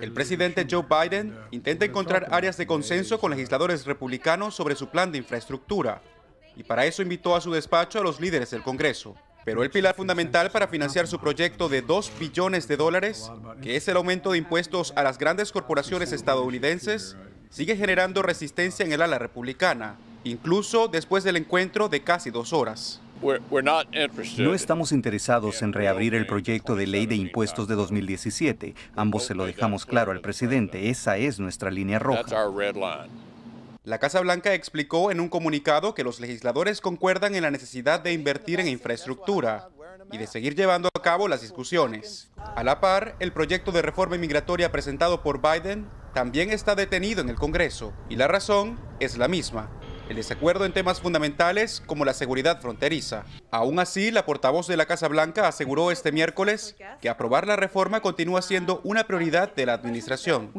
El presidente Joe Biden intenta encontrar áreas de consenso con legisladores republicanos sobre su plan de infraestructura y para eso invitó a su despacho a los líderes del Congreso. Pero el pilar fundamental para financiar su proyecto de 2 billones de dólares, que es el aumento de impuestos a las grandes corporaciones estadounidenses, sigue generando resistencia en el ala republicana, incluso después del encuentro de casi dos horas. No estamos interesados en reabrir el proyecto de ley de impuestos de 2017. Ambos se lo dejamos claro al presidente. Esa es nuestra línea roja. La Casa Blanca explicó en un comunicado que los legisladores concuerdan en la necesidad de invertir en infraestructura y de seguir llevando a cabo las discusiones. A la par, el proyecto de reforma migratoria presentado por Biden también está detenido en el Congreso y la razón es la misma, el desacuerdo en temas fundamentales como la seguridad fronteriza. Aún así, la portavoz de la Casa Blanca aseguró este miércoles que aprobar la reforma continúa siendo una prioridad de la administración.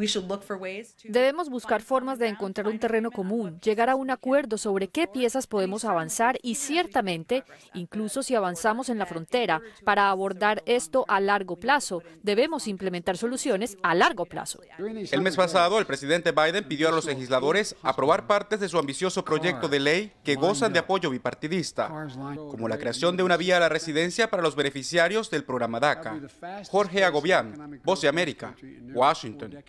Debemos buscar formas de encontrar un terreno común, llegar a un acuerdo sobre qué piezas podemos avanzar y ciertamente, incluso si avanzamos en la frontera, para abordar esto a largo plazo, debemos implementar soluciones a largo plazo. El mes pasado, el presidente Biden pidió a los legisladores aprobar partes de su ambicioso proyecto proyecto de ley que gozan de apoyo bipartidista, como la creación de una vía a la residencia para los beneficiarios del programa DACA. Jorge Agobián, Voz de América, Washington.